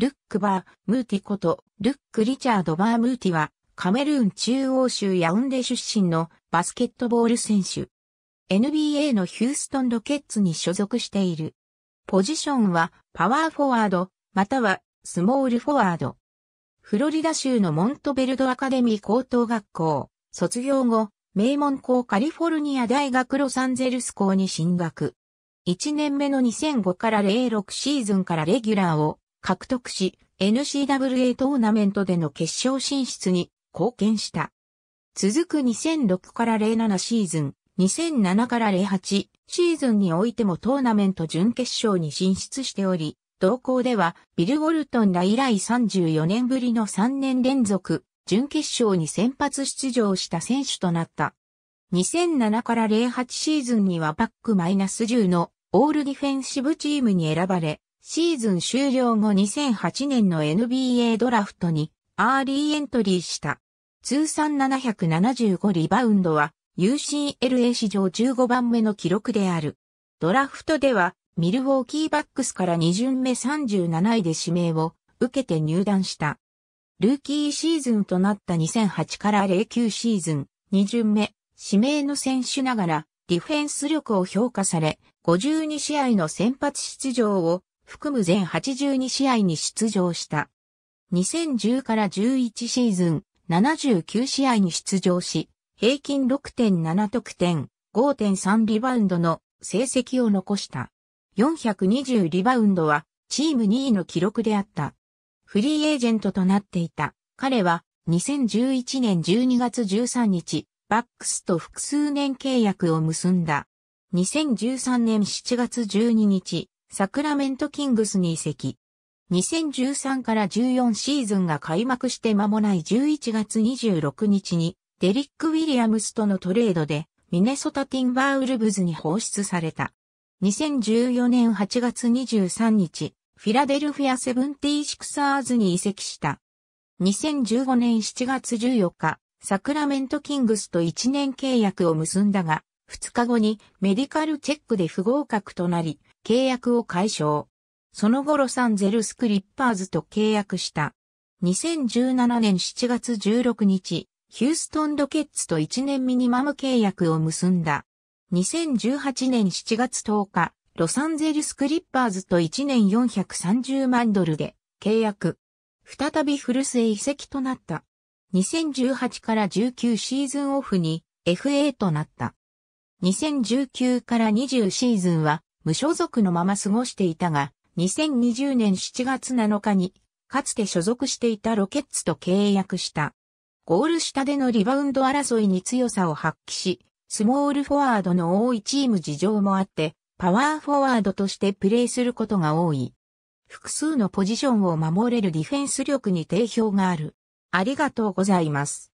ルック・バー・ムーティこと、ルック・リチャード・バー・ムーティは、カメルーン中央州ヤウンデ出身のバスケットボール選手。NBA のヒューストンロケッツに所属している。ポジションはパワーフォワード、またはスモールフォワード。フロリダ州のモントベルドアカデミー高等学校、卒業後、名門校カリフォルニア大学ロサンゼルス校に進学。1年目の2005から06シーズンからレギュラーを獲得し、n c w a トーナメントでの決勝進出に貢献した。続く2006から07シーズン、2007から08シーズンにおいてもトーナメント準決勝に進出しており、同校ではビル・ウォルトンら以来34年ぶりの3年連続準決勝に先発出場した選手となった。2007から08シーズンにはバックマイナス10のオールディフェンシブチームに選ばれ、シーズン終了後2008年の NBA ドラフトにアーリーエントリーした。通算775リバウンドは UCLA 史上15番目の記録である。ドラフトではミルウォーキーバックスから2巡目37位で指名を受けて入団した。ルーキーシーズンとなった2008から09シーズン2巡目指名の選手ながらディフェンス力を評価され52試合の先発出場を含む全82試合に出場した。2010から11シーズン79試合に出場し、平均6.7得点、5.3リバウンドの成績を残した。420リバウンドはチーム2位の記録であった。フリーエージェントとなっていた。彼は2011年12月13日、バックスと複数年契約を結んだ。2013年7月12日、サクラメントキングスに移籍。2013から14シーズンが開幕して間もない11月26日に、デリック・ウィリアムスとのトレードで、ミネソタ・ティンバーウルブズに放出された。2014年8月23日、フィラデルフィア・セブンティーシクサーズに移籍した。2015年7月14日、サクラメントキングスと1年契約を結んだが、2日後にメディカルチェックで不合格となり、契約を解消。その後ロサンゼルスクリッパーズと契約した。2017年7月16日、ヒューストンロケッツと1年ミニマム契約を結んだ。2018年7月10日、ロサンゼルスクリッパーズと1年430万ドルで契約。再び古スへ移籍となった。2018から19シーズンオフに FA となった。2019から20シーズンは無所属のまま過ごしていたが、2020年7月7日に、かつて所属していたロケッツと契約した。ゴール下でのリバウンド争いに強さを発揮し、スモールフォワードの多いチーム事情もあって、パワーフォワードとしてプレーすることが多い。複数のポジションを守れるディフェンス力に定評がある。ありがとうございます。